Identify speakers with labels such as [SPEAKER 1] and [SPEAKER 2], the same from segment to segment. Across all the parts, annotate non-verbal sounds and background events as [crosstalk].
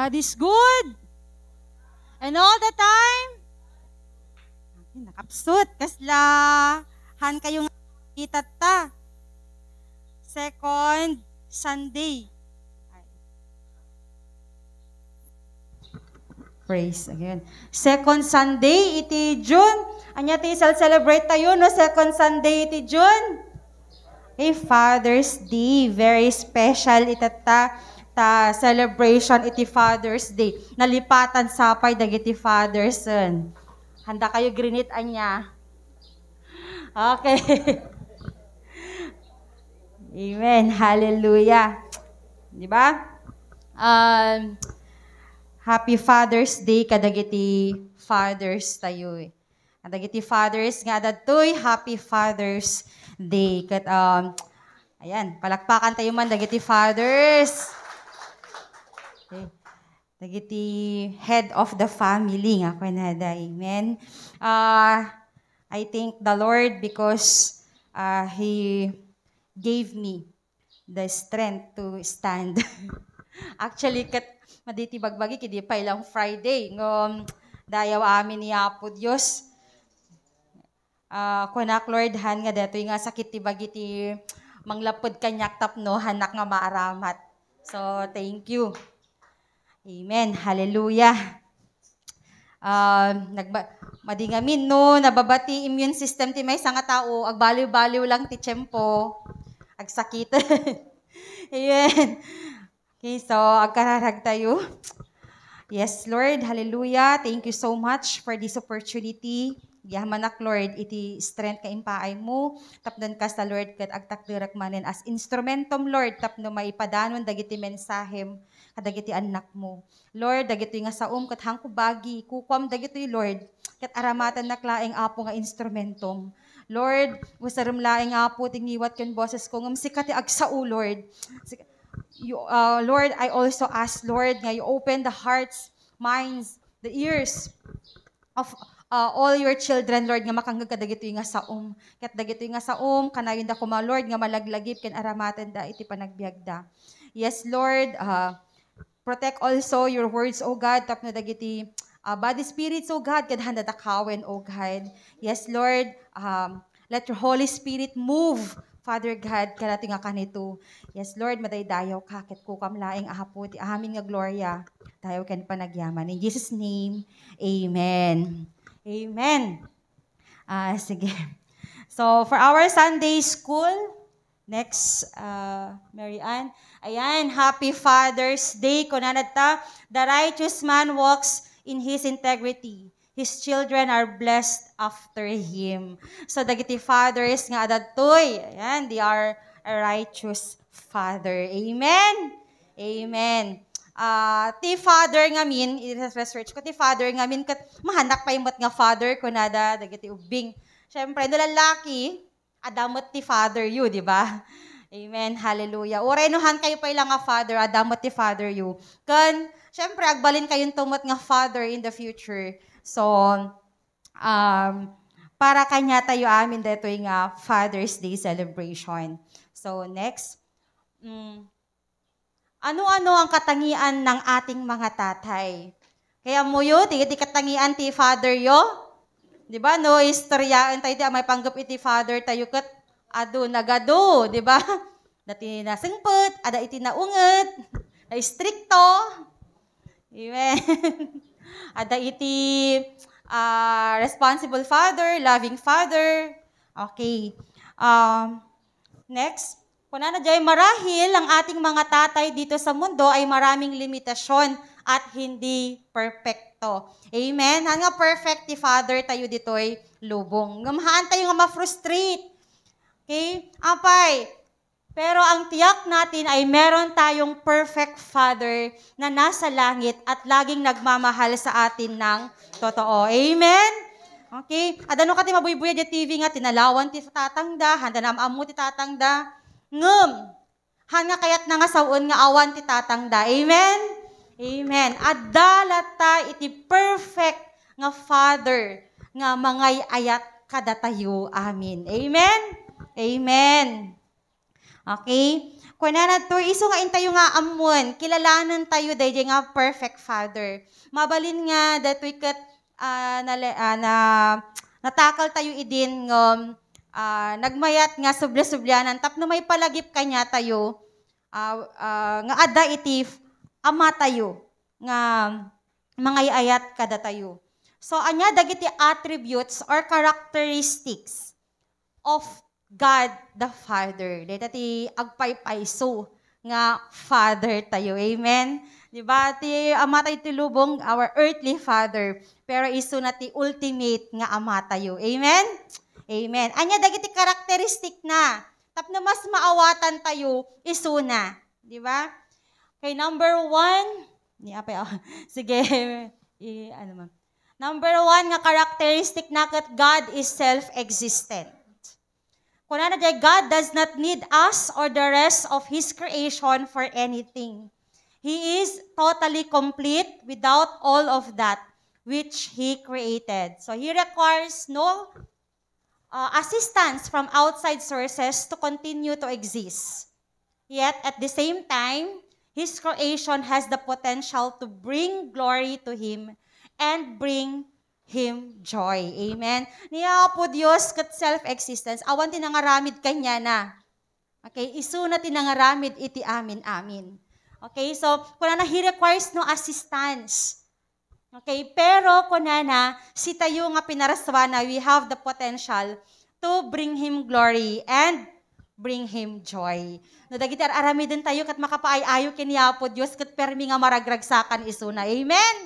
[SPEAKER 1] God is good. And all the time, nakapsut, kasla, han kayo nga kita ta. Second Sunday. Praise again. Second Sunday iti June. Anya ti celebrate tayo no second Sunday iti June. A Father's Day, very special itata ta celebration iti Father's Day. Nalipatan sapay dagiti Father's Son. Handa kayo grinit anya. Okay. [laughs] Amen. Hallelujah. 'Di ba? Um, Happy Father's Day kadagiti fathers tayo eh. Kadagiti fathers nga dadtoy, Happy Father's Day. Kat, um, ayan, palakpakan tayo man dagiti fathers dagiti head of the family nga da. Amen. Uh, I thank the Lord because uh, He gave me the strength to stand. [laughs] Actually, kat maditi bagbagi kidi pa ilang Friday ng dayaw amin ni Apo Dios. Uh, ah, kunak Lord han nga detoy nga sakit ti bagiti manglapod kanyak tapno hanak nga maaramat. So, thank you. Amen. Hallelujah. Uh, nagba madingamin no, nababati immune system ti may nga tao, agbaliw-baliw lang ti tiyempo, agsakit. [laughs] Amen. Okay, so agkararag tayo. Yes, Lord. Hallelujah. Thank you so much for this opportunity. Yamanak, Lord, iti strength ka impaay mo. Tapdan ka sa Lord, kat agtaklirak manin as instrumentum, Lord, tapno maipadanon dagiti mensahem kadagiti anak mo. Lord, dagito nga sa um, kat hangkubagi, kukwam dagitoy Lord, kat aramatan na klaeng apo nga instrumentom. Lord, wasarum laeng apo tingiwat ken boses ko ngam sikati agsao Lord. You, uh, Lord, I also ask Lord nga you open the hearts, minds, the ears of uh, all your children, Lord, nga makanggag kadagito nga um. Kat dagito nga um, kanayon da kuma, Lord, nga malaglagip, ken aramatan da, iti panagbiagda. Yes, Lord, uh, Protect also your words, O God, tap na dagiti uh, ah, body spirits, O God, kadhanda takawen, O God. Yes, Lord, um, let your Holy Spirit move Father God, karato nga kanito. Yes, Lord, madaydayaw ka, ket ko kamlaing ahapo, ti amin nga gloria, tayo kan panagyaman. In Jesus' name, Amen. Amen. uh, sige. So, for our Sunday school, Next, uh, Mary Ann. Ayan, Happy Father's Day. Kunanad ta, the righteous man walks in his integrity. His children are blessed after him. So, dagiti fathers nga adadtoy. Ayan, they are a righteous father. Amen? Amen. Uh, ti father nga min, it research ko, ti father nga min, kat, mahanak pa yung nga father ko nada, dagiti ubing. Siyempre, nalalaki, adamot ni Father you, di ba? [laughs] Amen. Hallelujah. Urenuhan kayo pa ilang nga Father, adamot ni Father you. Kan, syempre, agbalin kayong tumot nga Father in the future. So, um, para kanya tayo amin dito nga ah, Father's Day celebration. So, next. Mm, ano-ano ang katangian ng ating mga tatay? Kaya mo yun, di, katangian ti Father yo, Di ba? No, istoryaan ah, tayo ah, di may panggap iti father tayo kat ado nagado, di ba? Dati [laughs] nasengpet, ada iti naunget, na strikto. Amen. [laughs] ada iti uh, responsible father, loving father. Okay. Um, next. Kuna na dyan, marahil ang ating mga tatay dito sa mundo ay maraming limitasyon at hindi perfect perfecto. Amen? Han nga perfect ti Father tayo ditoy lubong. Ngamahaan tayo nga ma-frustrate. Okay? Apay, pero ang tiyak natin ay meron tayong perfect Father na nasa langit at laging nagmamahal sa atin ng totoo. Amen? Okay? At ano ka ti mabuybuyad di TV nga, tinalawan ti tatangda, handa na amu ti tatangda. Ngum! Hanga kayat na nga saon nga awan ti tatangda. Amen? Amen. Adalata iti perfect nga Father nga mangay ayat kadatayo amin. Amen. Amen. Okay? Kunanan to, iso nga intayo nga amon, kilalanan tayo dayjay nga perfect father. Mabalin nga datoy ket uh, ah, na, uh, ah, na natakal tayo idin ng uh, ah, nagmayat nga subla-sublanan tapno may palagip kanya tayo uh, uh, nga ada iti ama tayo nga mga iayat kada tayo. So anya dagiti attributes or characteristics of God the Father. Dito ti agpaypayso nga Father tayo. Amen? Di ba? Ti ama tayo ti lubong, our earthly Father. Pero iso na ti ultimate nga ama tayo. Amen? Amen. Anya dagiti characteristic na. tapno mas maawatan tayo, iso na. Di ba? Okay, number one. Ni apay ako. Ah. [laughs] Sige. [laughs] I, ano man. Number one nga characteristic na kat God is self-existent. Kuna ano na dyan, God does not need us or the rest of His creation for anything. He is totally complete without all of that which He created. So He requires no uh, assistance from outside sources to continue to exist. Yet at the same time, His creation has the potential to bring glory to Him and bring Him joy. Amen. Niya po Diyos kat self-existence. Awan tinangaramid kanya na. Okay, isu na tinangaramid iti amin amin. Okay, so kuna na he requires no assistance. Okay, pero kuna na si tayo nga pinaraswa na we have the potential to bring him glory and bring Him joy. No, dagitar arami din tayo kat makapaayayo kiniya po Diyos kat permi nga maragragsakan na. Amen?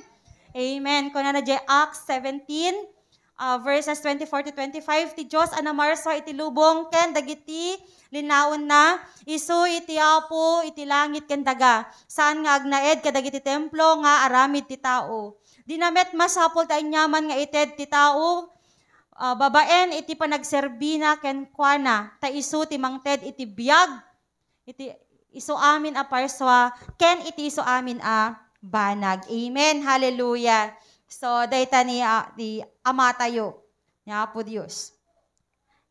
[SPEAKER 1] Amen. Kuna ano na jay Acts 17, uh, verses 24 to 25, ti Diyos anamarso iti lubong ken dagiti linawon na isu iti apo iti langit ken daga saan nga agnaed kadagiti templo nga aramid ti tao dinamet masapol ta inyaman nga ited ti tao uh, babaen iti panagserbina ken kuana ta isu ti mangted iti biyag iti isu amin a parswa ken iti isu amin a banag amen hallelujah so dayta ni uh, ah, di ama tayo ni Apo Dios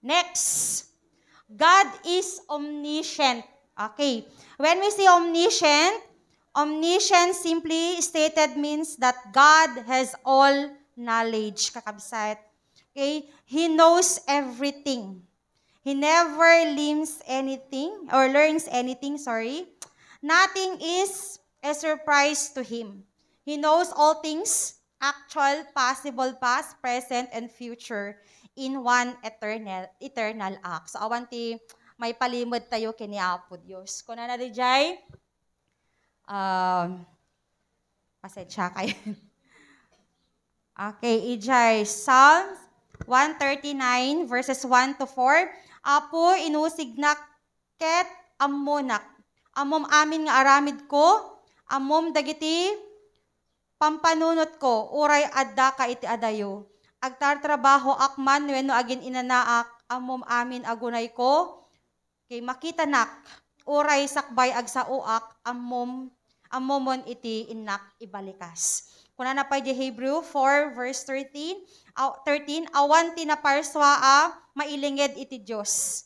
[SPEAKER 1] next God is omniscient okay when we say omniscient omniscient simply stated means that God has all knowledge kakabsat Okay? He knows everything. He never learns anything or learns anything, sorry. Nothing is a surprise to him. He knows all things, actual, possible, past, present, and future in one eternal eternal act. So, awanti, may palimod tayo kini Apo Dios. Kuna na dijay, um, pasensya kayo. [laughs] okay, ijay, Psalms 139 verses 1 to 4. Apo, inusig na ket ammonak. Amom amin nga aramid ko, amom dagiti pampanunot ko, uray adda ka iti adayo. Agtartrabaho akman wenno agin inanaak, amom amin agunay ko, kay makita nak, uray sakbay agsauak, amom amomon iti inak ibalikas. Kuna na pa di Hebrew 4 verse 13, aw, 13 awan tinaparswa a mailingid iti Dios.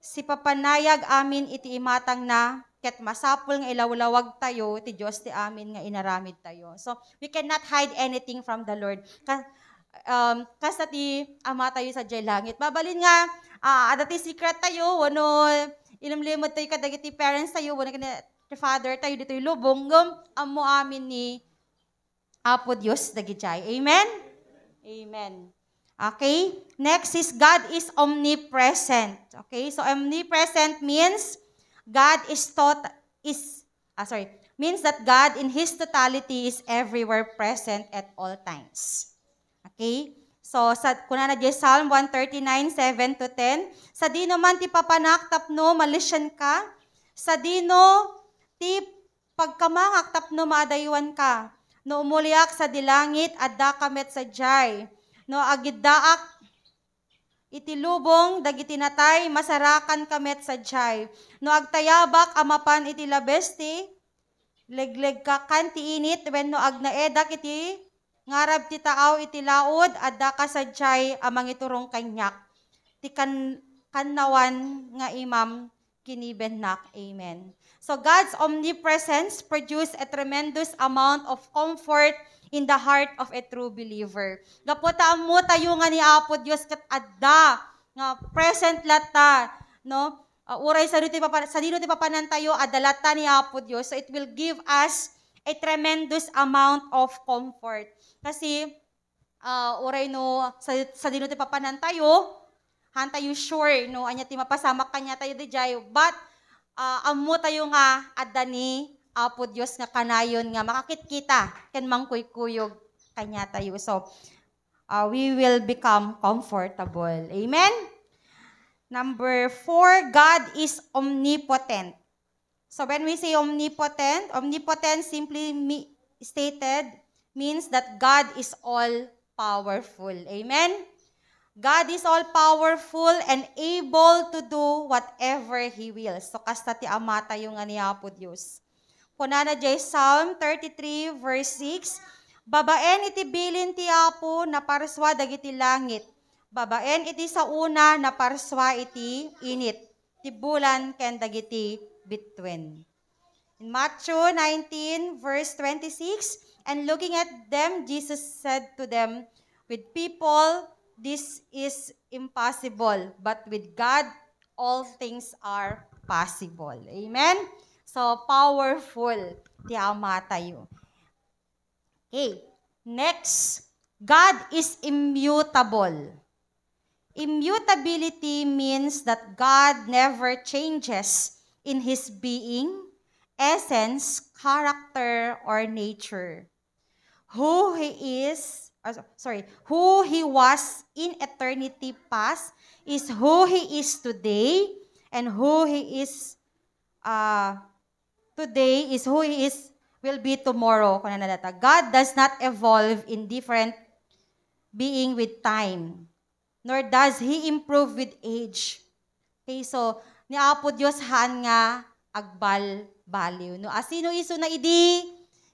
[SPEAKER 1] Si papanayag amin iti imatang na ket masapol nga ilawlawag tayo iti Dios ti amin nga inaramid tayo. So we cannot hide anything from the Lord. Ka, um, kas ti ama tayo sa jay langit. Babalin nga uh, adati secret tayo wano ilimlimod tayo kadagiti parents tayo wano kani father tayo dito yung lubong um, amo amin ni Apo Dios dagiti. Amen? Amen. Okay? Next is God is omnipresent. Okay? So omnipresent means God is tot is ah, sorry, means that God in his totality is everywhere present at all times. Okay? So, sa, kuna na dyan, Psalm 139, 7 to 10, Sa dino man ti papanak tapno, malisyan ka. Sa dino ti pagkamangak tapno, madayuan ka no umuliak sa dilangit at dakamet sa jay, no agiddaak itilubong dagitinatay masarakan kamet sa jay, no agtayabak amapan iti labesti, legleg ka kan ti init wenno agnaedak iti ngarab ti taaw iti laod adda sa jay amang iturong kanyak ti kan kannawan nga imam kinibennak amen So God's omnipresence produced a tremendous amount of comfort in the heart of a true believer. Gaputa mo tayo nga ni Apo Dios ket adda nga present lata no uh, uray sa dito pa sa dito papanan tayo adalata ni Apo Dios so it will give us a tremendous amount of comfort kasi uh, uray no sa, sa dito papanan tayo han tayo sure no anya ti mapasama kanya tayo dijay but uh, ah, amo tayo nga adani apo ah, Dios nga kanayon nga makakitkita ken mangkuykuyog kanya tayo. So uh, we will become comfortable. Amen. Number four, God is omnipotent. So when we say omnipotent, omnipotent simply me stated means that God is all powerful. Amen. God is all-powerful and able to do whatever He wills. So, kasta ti amata yung aniya niya po Diyos. Kunana jay Psalm 33 verse 6, Babaen iti bilin ti apo na parswa dagiti langit. Babaen iti sa una na parswa iti init. Ti bulan ken dagiti between. In Matthew 19, verse 26, and looking at them, Jesus said to them, With people, this is impossible, but with God, all things are possible. Amen? So, powerful. Tiyama tayo. Okay. Next, God is immutable. Immutability means that God never changes in His being, essence, character, or nature. Who He is, uh, sorry, who he was in eternity past is who he is today and who he is uh, today is who he is will be tomorrow. Ano God does not evolve in different being with time, nor does he improve with age. Okay, so, niapod Dios han nga agbal baliw. No, asino iso na idi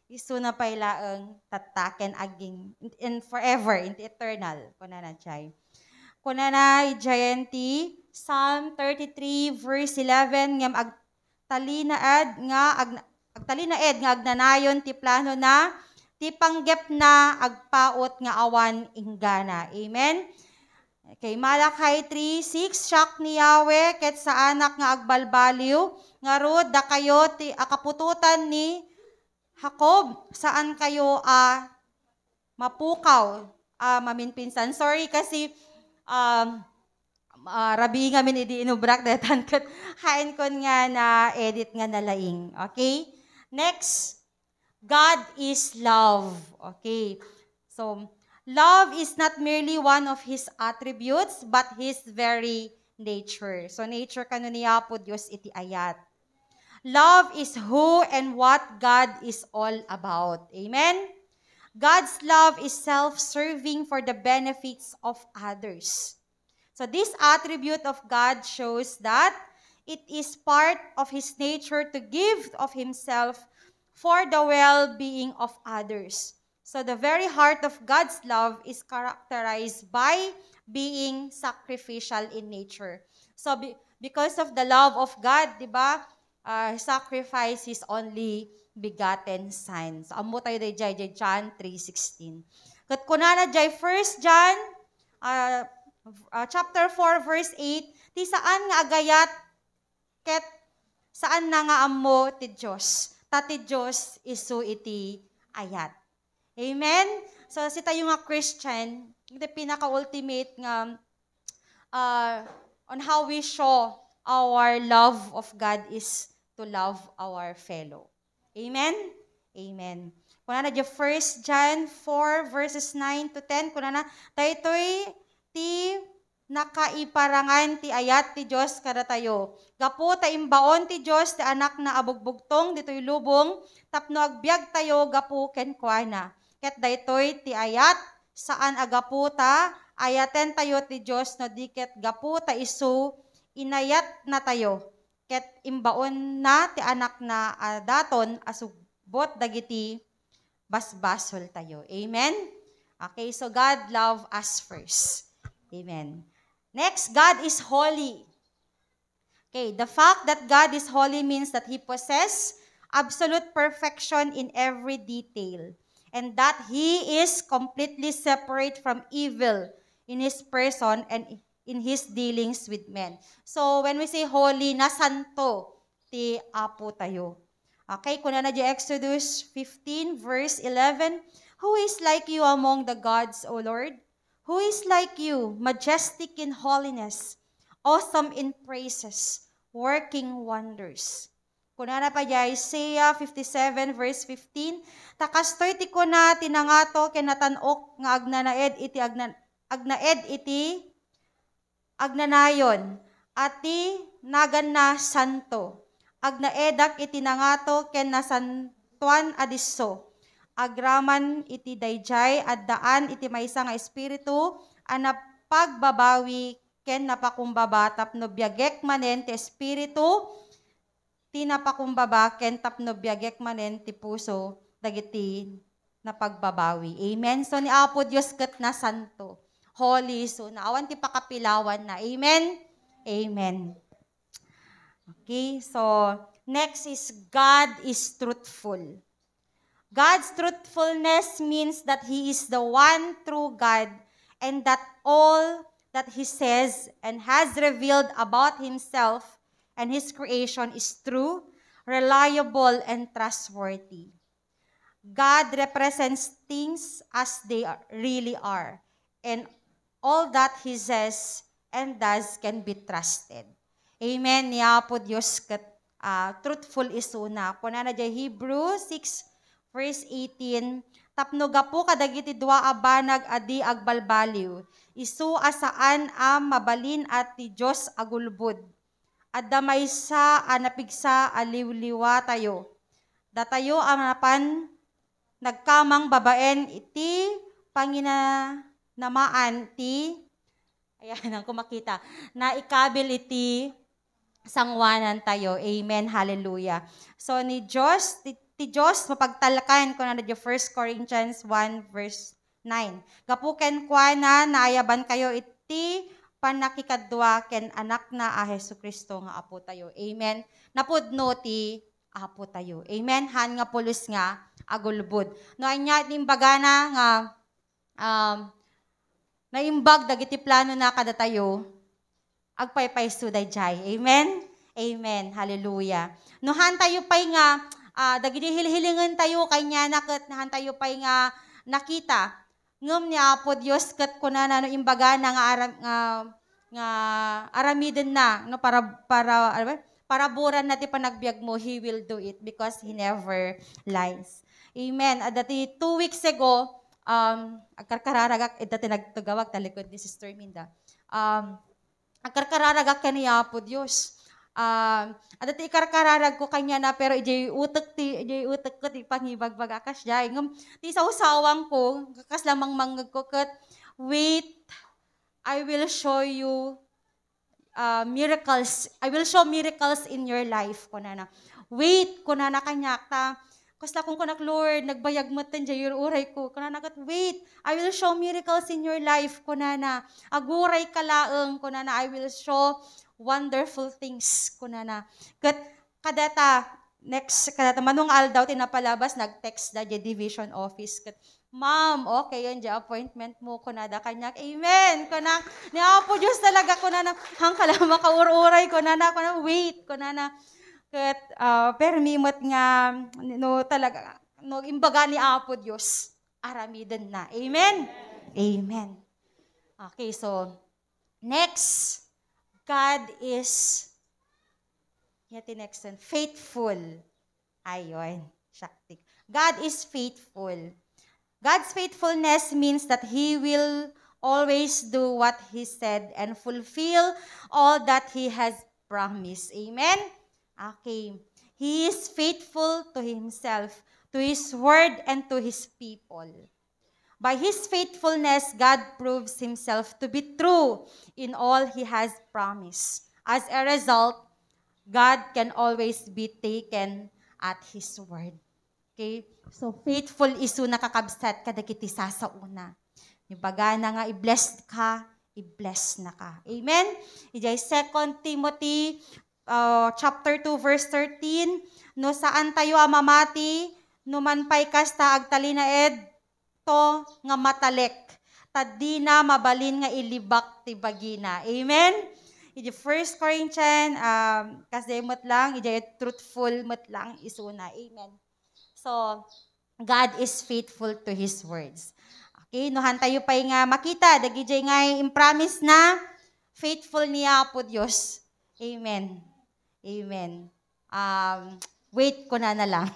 [SPEAKER 1] isu na pailaang tataken aging in forever, in eternal. Kuna na, Chay. Kuna na, Jayanti, Psalm 33, verse 11, ngam agtalinaad nga, ag, ed, nga agnanayon, ti plano na, ti panggep na, agpaot nga awan, inggana. Amen? Kay Malakay 3:6 Siyak ni Yahweh ket sa anak nga agbalbaliw nga rod da kayo ti akapututan ni Hakob, saan kayo uh, mapukaw? Uh, ah, maminpinsan. Sorry kasi um, uh, rabi nga min idi inubrak detan kat hain kon nga na edit nga nalaing. Okay? Next, God is love. Okay. So, love is not merely one of His attributes, but His very nature. So, nature kano niya po Diyos iti ayat. Love is who and what God is all about. Amen? God's love is self-serving for the benefits of others. So this attribute of God shows that it is part of His nature to give of Himself for the well-being of others. So the very heart of God's love is characterized by being sacrificial in nature. So be, because of the love of God, 'di ba? uh, sacrifice His only begotten Son. So, amo tayo day jay, jay John 3.16. Kat kunana jay first John uh, uh, chapter 4 verse 8 ti saan nga agayat ket saan na nga amo ti Dios ta ti Dios isu iti ayat amen so si tayo nga Christian iti pinaka ultimate nga uh, on how we show our love of God is to love our fellow. Amen? Amen. Kuna na 1 John 4 verses 9 to 10. Kuna na taytoy ti nakaiparangan ti ayat ti Dios kada tayo. Gapo ta imbaon ti Dios ti anak na abugbugtong ditoy lubong tapno agbyag tayo gapo ken kuana. Ket daytoy ti ayat saan agapo ta ayaten tayo ti Dios no diket gapo ta isu inayat na tayo ket imbaon na ti anak na uh, daton asugbot dagiti basbasol tayo. Amen? Okay, so God love us first. Amen. Next, God is holy. Okay, the fact that God is holy means that He possess absolute perfection in every detail and that He is completely separate from evil in His person and in His dealings with men. So, when we say holy, na santo, ti apo tayo. Okay, kuna ano na di Exodus 15 verse 11. Who is like you among the gods, O Lord? Who is like you, majestic in holiness, awesome in praises, working wonders? Kuna ano na pa Isaiah 57 verse 15, Takastoy ti ko na tinangato kinatanok nga agnanaed iti agnan, agnaed iti agnanayon, ati nagan na santo, agnaedak iti nangato ken nasantuan adisso, agraman iti dayjay at daan iti maysa nga espiritu, anap pagbabawi ken napakumbaba tapno biyagek manen ti espiritu, tinapakumbaba ken tapno biyagek manen ti puso, dagiti na pagbabawi. Amen. So ni Apo Diyos kat na santo holy. So, naawan ti pakapilawan na. Amen? Amen. Okay, so next is God is truthful. God's truthfulness means that He is the one true God and that all that He says and has revealed about Himself and His creation is true, reliable, and trustworthy. God represents things as they really are and all that He says and does can be trusted. Amen. Niya po Diyos uh, truthful isuna. Kuna na dyan Hebrew 6 verse 18. Tapno gapo kadagiti dua abanag adi agbalbaliw. Isu asaan a mabalin at ti Diyos agulbud. Adda maysa anapigsa aliwliwa tayo. Datayo amapan nagkamang babaen iti pangina na maanti, ayan [laughs] ang kumakita, na ikabil iti sangwanan tayo. Amen. Hallelujah. So ni Diyos, ti, ti Diyos, mapagtalakan ko na na 1 Corinthians 1 verse 9. Gapuken kwa na naayaban kayo iti panakikadwa ken anak na a Heso Kristo nga apo tayo. Amen. Napudno ti apo tayo. Amen. Han nga pulos nga agulbud. No anya timbagana nga um, Naimbag dagiti plano na kada tayo, agpaypayso dayjay. Amen? Amen. Hallelujah. Nuhan tayo pay nga, uh, dagiti hilhilingan tayo kanya nakat nahan tayo pay nga nakita. Ngem ni Apo Dios ket kuna no, imbaga na nga aram, nga, nga aramiden na no para para ano para buran na ti panagbiag mo, He will do it because He never lies. Amen. At dati two weeks ago, um, agkarkararagak ita tinagtugawag talikod ni Sister Minda. Um, agkarkararagak kaniya po Dios. Um, at ati ikarkararag ko kanya na pero ijay utak ti ijay utak ko ti pangibagbaga akas jay ngem ti sausawang ko kas lamang manggagkot wait I will show you uh, miracles I will show miracles in your life ko na wait ko na kanya ta Kasla kong kanak, Lord, nagbayag matan dyan yung uray ko. Kunana, Kunanakat, wait, I will show miracles in your life, kunana. Aguray kalaang, kunana, I will show wonderful things, kunana. Kat, kadata, next, kadata, manong aldaw, tinapalabas, nag-text da dyan division office. Kat, Ma'am, okay yun di appointment mo ko na da kanyak. Amen. Kuna ni Apo Dios talaga ko na hang kala makaururay ko na na ko na wait ko na na Ket uh, ah, permimot nga no talaga no imbaga ni Apo Diyos, aramidan na. Amen. Amen. Okay, so next God is yati next one, faithful. Ayon, shaktik. God is faithful. God's faithfulness means that He will always do what He said and fulfill all that He has promised. Amen? Okay. He is faithful to himself, to his word, and to his people. By his faithfulness, God proves himself to be true in all he has promised. As a result, God can always be taken at his word. Okay? So, faithful isu nakakabsat ka dagiti una. Nibaga na nga, i bless ka, i-bless na ka. Amen? Ijay 2 Timothy uh, chapter 2 verse 13 no saan tayo amamati pay kasta agtali na ed to nga matalek taddi na mabalin nga ilibak ti bagina amen iti first corinthian um, kasi mo't lang iti truthful mo't lang isuna amen so God is faithful to his words Okay, nuhan tayo pay nga makita, dagiti nga yung promise na faithful niya po Dios Amen. Amen. Um, wait ko na na lang.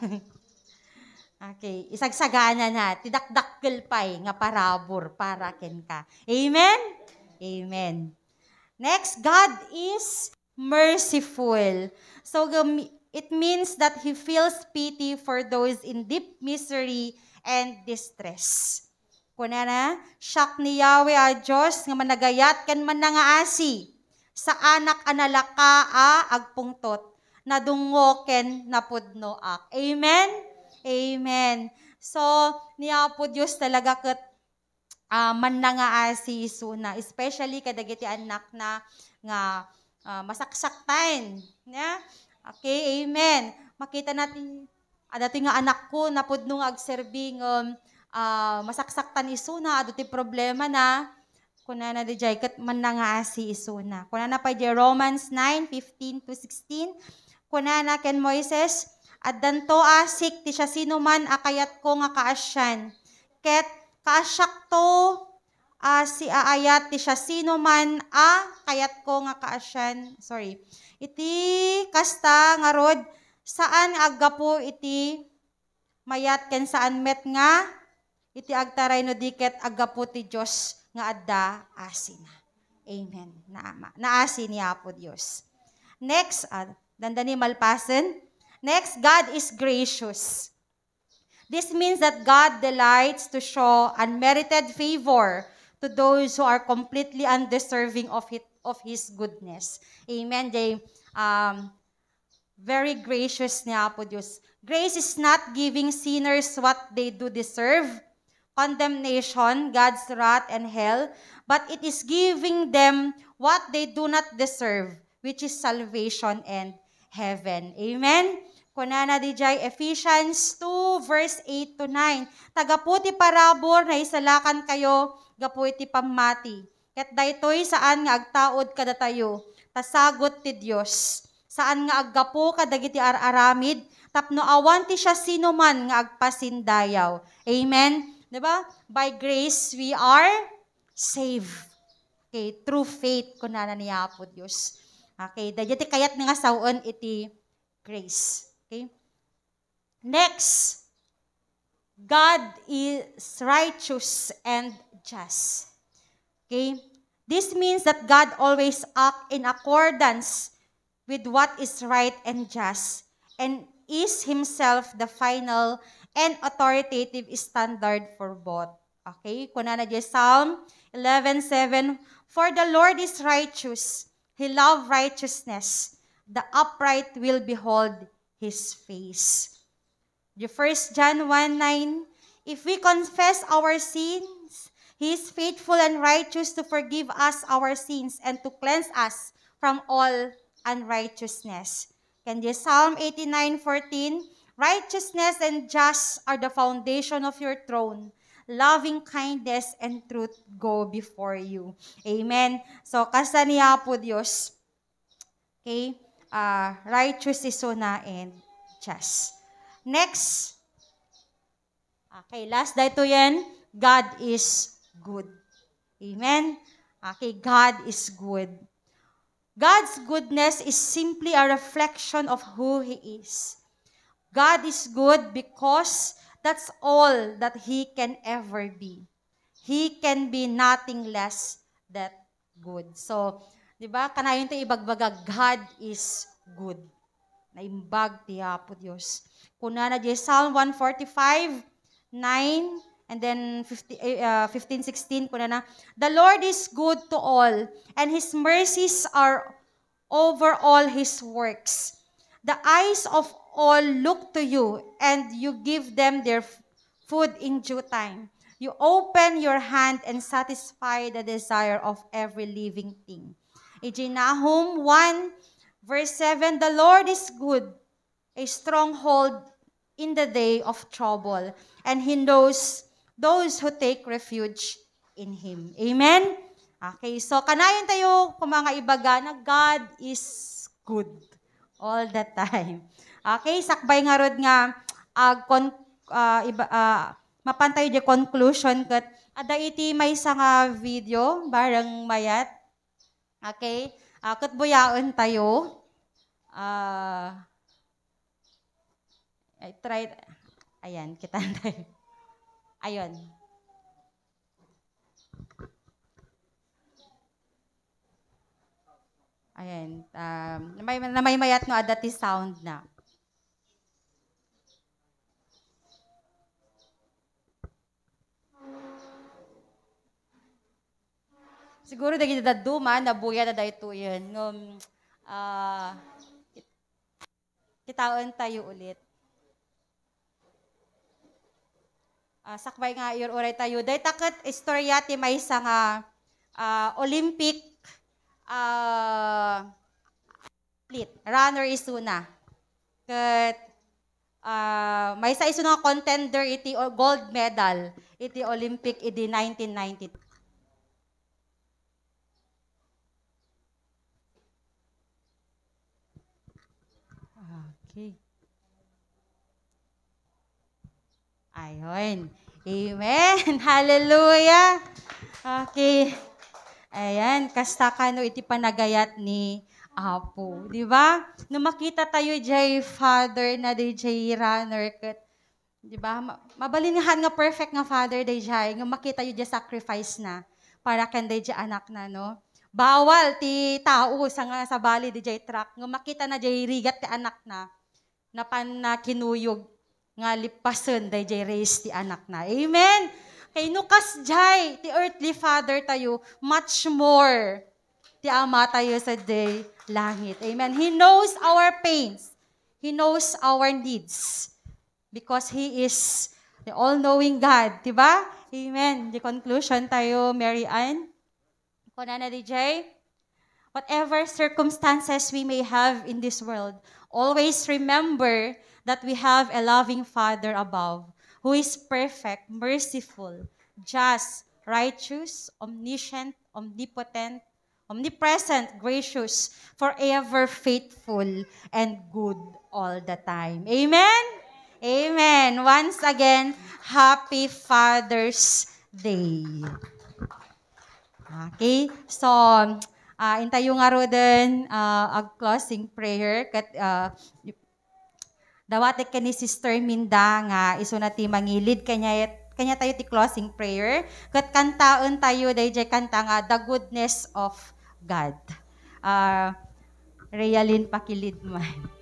[SPEAKER 1] [laughs] okay, isagsagana na, tidakdak kalpay eh, nga parabor para ken ka. Amen? Amen. Next, God is merciful. So, it means that He feels pity for those in deep misery and distress. Kunana, na, siyak ni Yahweh a ah, Diyos nga managayat kan man nangaasi sa anak analaka a agpungtot na dungoken na pudno ak. Amen? Amen. So, niya po Diyos talaga kat uh, man na nga ah, si Isu na, especially kadagiti anak na nga uh, ah, masaksaktan. Yeah? Okay, amen. Makita natin, adati nga anak ko na pudno nga agserving um, uh, masaksaktan isu na, adati problema na, kunana di jay kat man nga asi isuna. Kunana pa di Romans 9:15 to 16. Kunana ken Moises at danto asik ti siya sino man akayat ko nga kaasyan. Ket kaasyak to uh, si aayat ti siya sino man a kayat ko nga kaasyan. Sorry. Iti kasta nga rod saan agga po iti mayat ken saan met nga iti agtaray no diket agga po ti Dios nga adda asin. Amen. Naama. Naasin niya po Dios. Next, uh, ah, dandani malpasen. Next, God is gracious. This means that God delights to show unmerited favor to those who are completely undeserving of it, of His goodness. Amen. They, um, very gracious niya po Diyos. Grace is not giving sinners what they do deserve, condemnation, God's wrath, and hell, but it is giving them what they do not deserve, which is salvation and heaven. Amen? Kunana dijay Ephesians 2 verse 8 to 9. Tagaputi parabor na isalakan kayo, gaputi pamati. Ket daytoy saan nga agtaod kada tayo, tasagot ti Dios. Saan nga aggapo kadagiti araramid, tapno awan ti siya sino man nga agpasindayaw. Amen. 'Di ba? By grace we are saved. Okay, through faith ko na niya po Dios. Okay, dayati kayat nga sawon iti grace. Okay? Next, God is righteous and just. Okay? This means that God always act in accordance with what is right and just and is himself the final and authoritative standard for both. Okay? Kuna na dyan, Psalm 11.7, For the Lord is righteous, He loves righteousness. The upright will behold His face. The first John 1.9, If we confess our sins, He is faithful and righteous to forgive us our sins and to cleanse us from all unrighteousness. Can the Psalm 89.14, Righteousness and justice are the foundation of your throne. Loving kindness and truth go before you. Amen. So, kasaniya po Diyos. Okay? Uh, righteous is una and just. Next. Okay, last dito yan. God is good. Amen? Okay, God is good. God's goodness is simply a reflection of who He is. God is good because that's all that He can ever be. He can be nothing less than good. So, di ba, kanayon ito ibagbaga, God is good. Naimbag ti Apo Diyos. Kuna na di Psalm 145, 9, And then 50, eh, uh, 15, 16, kuna na, The Lord is good to all, and His mercies are over all His works. The eyes of all look to you, and you give them their food in due time. You open your hand and satisfy the desire of every living thing. In 1, verse 7, The Lord is good, a stronghold in the day of trouble, and He knows those who take refuge in Him. Amen? Okay, so kanayan tayo kung mga ibaga na God is good all the [laughs] time. Okay, sakbay nga rod nga uh, ah, kon, uh, ah, iba, uh, mapantay di conclusion kat ada iti may nga video barang mayat. Okay? Uh, kat buyaon tayo. Uh, I try ayan, kita tayo. Ayon. Ayan. Um, namay, namay mayat no ada ti sound na. siguro dagiti daduma nabuya na daytoyen ngem uh, ah, kitaon tayo ulit. Uh, sakbay nga your oray tayo. Day takat istorya ti may sa nga uh, Olympic uh, athlete, runner isuna. Kat uh, may sa isuna contender iti gold medal iti Olympic iti 1992. Ayun. Amen. [laughs] Hallelujah. Okay. Ayan, kasta ka no, iti panagayat ni Apo. Di ba? Nung makita tayo jay Father na di jay runner kat. Di ba? Mabalingahan nga perfect nga Father day jay. Nga makita yu jay sacrifice na para kan day anak na no. Bawal ti tao sa nga sa bali di jay truck. Nga makita na jay rigat ti anak na napan na kinuyog nga lipason day jay raise ti anak na. Amen. Kay nukas jay ti earthly father tayo much more ti ama tayo sa day langit. Amen. He knows our pains. He knows our needs. Because He is the all-knowing God. Diba? Amen. The conclusion tayo, Mary Ann. Kuna na, DJ. Whatever circumstances we may have in this world, always remember that we have a loving Father above who is perfect, merciful, just, righteous, omniscient, omnipotent, omnipresent, gracious, forever faithful, and good all the time. Amen? Amen. Once again, Happy Father's Day. Okay? So, uh, intayo nga ro din uh, ag closing prayer kat uh, ah, dawatek kani sister Minda nga iso na ti mangilid kanya kanya tayo ti closing prayer kat kantaon tayo dayjay kanta nga the goodness of God. Uh, Realin pakilid man.